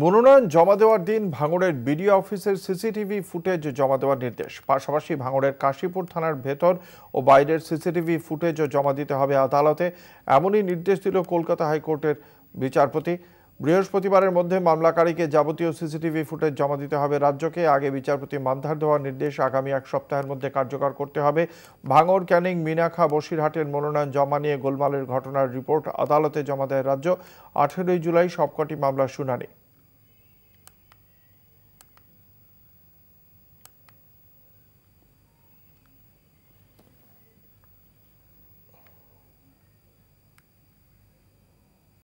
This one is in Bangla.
মনোনয়ন জমা দেওয়ার দিন ভাঙড়ের বিডিও অফিসের সিসিটিভি ফুটেজ জমা দেওয়ার নির্দেশ পাশাপাশি ভাঙড়ের কাশীপুর থানার ভেতর ও বাইরের সিসিটিভি ফুটেজও জমা দিতে হবে আদালতে এমনই নির্দেশ দিল কলকাতা হাইকোর্টের বিচারপতি বৃহস্পতিবারের মধ্যে মামলাকারীকে যাবতীয় সিসিটিভি ফুটেজ জমা দিতে হবে রাজ্যকে আগে বিচারপতি মান্ধার দেওয়ার নির্দেশ আগামী এক সপ্তাহের মধ্যে কার্যকর করতে হবে ভাঙড় ক্যানিং মিনাখা বসিরহাটের মনোনয়ন জমা নিয়ে গোলমালের ঘটনার রিপোর্ট আদালতে জমা দেয় রাজ্য আঠেরোই জুলাই সবকটি মামলার শুনানি